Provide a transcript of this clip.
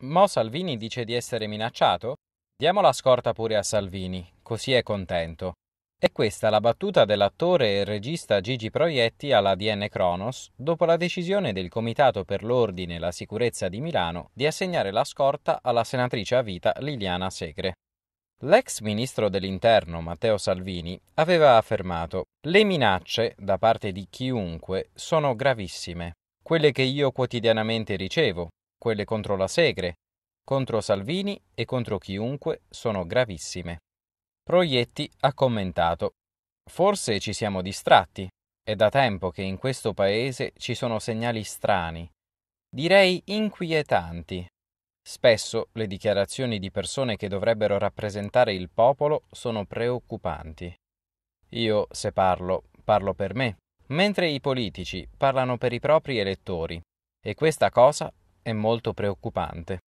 Mo Salvini dice di essere minacciato? Diamo la scorta pure a Salvini, così è contento. È questa la battuta dell'attore e regista Gigi Proietti alla DN Kronos dopo la decisione del Comitato per l'Ordine e la Sicurezza di Milano di assegnare la scorta alla senatrice a vita Liliana Segre. L'ex ministro dell'Interno Matteo Salvini aveva affermato Le minacce da parte di chiunque sono gravissime, quelle che io quotidianamente ricevo, quelle contro la Segre, contro Salvini e contro chiunque sono gravissime. Proietti ha commentato Forse ci siamo distratti. È da tempo che in questo paese ci sono segnali strani, direi inquietanti. Spesso le dichiarazioni di persone che dovrebbero rappresentare il popolo sono preoccupanti. Io, se parlo, parlo per me, mentre i politici parlano per i propri elettori, e questa cosa è molto preoccupante.